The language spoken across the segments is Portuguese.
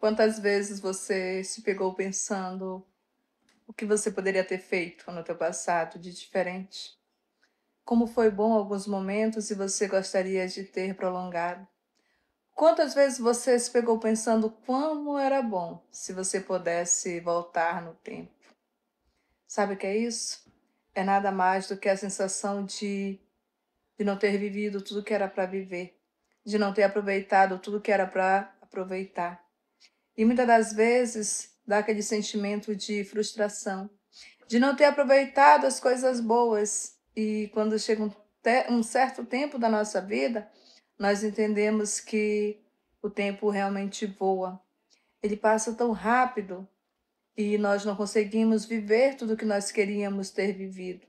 Quantas vezes você se pegou pensando o que você poderia ter feito no teu passado de diferente? Como foi bom alguns momentos e você gostaria de ter prolongado? Quantas vezes você se pegou pensando como era bom se você pudesse voltar no tempo? Sabe o que é isso? É nada mais do que a sensação de, de não ter vivido tudo que era para viver, de não ter aproveitado tudo que era para aproveitar e muitas das vezes dá aquele sentimento de frustração, de não ter aproveitado as coisas boas. E quando chega um, um certo tempo da nossa vida, nós entendemos que o tempo realmente voa. Ele passa tão rápido e nós não conseguimos viver tudo o que nós queríamos ter vivido.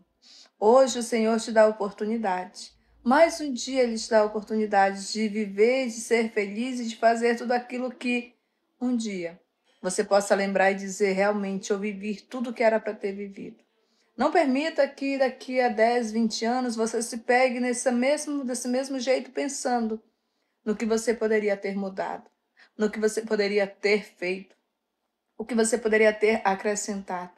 Hoje o Senhor te dá a oportunidade. Mais um dia Ele te dá a oportunidade de viver, de ser feliz e de fazer tudo aquilo que um dia você possa lembrar e dizer realmente eu vivi tudo o que era para ter vivido. Não permita que daqui a 10, 20 anos você se pegue nesse mesmo, desse mesmo jeito pensando no que você poderia ter mudado, no que você poderia ter feito, o que você poderia ter acrescentado.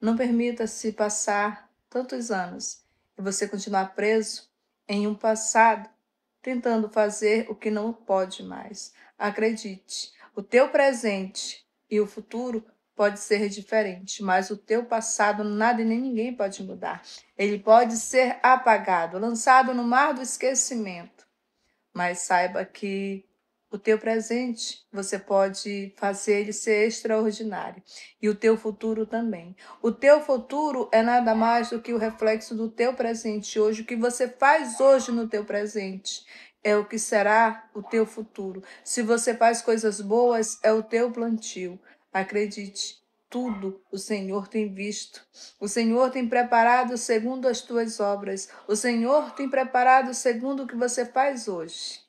Não permita-se passar tantos anos e você continuar preso em um passado tentando fazer o que não pode mais. Acredite, o teu presente e o futuro pode ser diferente, mas o teu passado nada e nem ninguém pode mudar. Ele pode ser apagado, lançado no mar do esquecimento. Mas saiba que o teu presente você pode fazer ele ser extraordinário e o teu futuro também. O teu futuro é nada mais do que o reflexo do teu presente hoje, o que você faz hoje no teu presente é o que será o teu futuro. Se você faz coisas boas, é o teu plantio. Acredite, tudo o Senhor tem visto. O Senhor tem preparado segundo as tuas obras. O Senhor tem preparado segundo o que você faz hoje.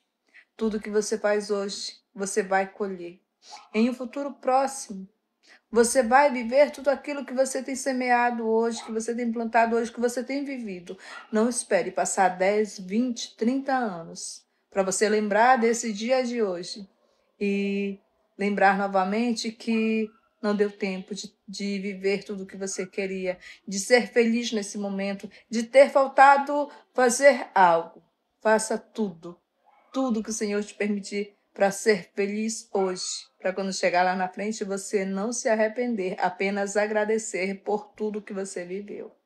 Tudo que você faz hoje, você vai colher. Em um futuro próximo, você vai viver tudo aquilo que você tem semeado hoje, que você tem plantado hoje, que você tem vivido. Não espere passar 10, 20, 30 anos para você lembrar desse dia de hoje e lembrar novamente que não deu tempo de, de viver tudo o que você queria, de ser feliz nesse momento, de ter faltado fazer algo. Faça tudo, tudo que o Senhor te permitir para ser feliz hoje, para quando chegar lá na frente você não se arrepender, apenas agradecer por tudo que você viveu.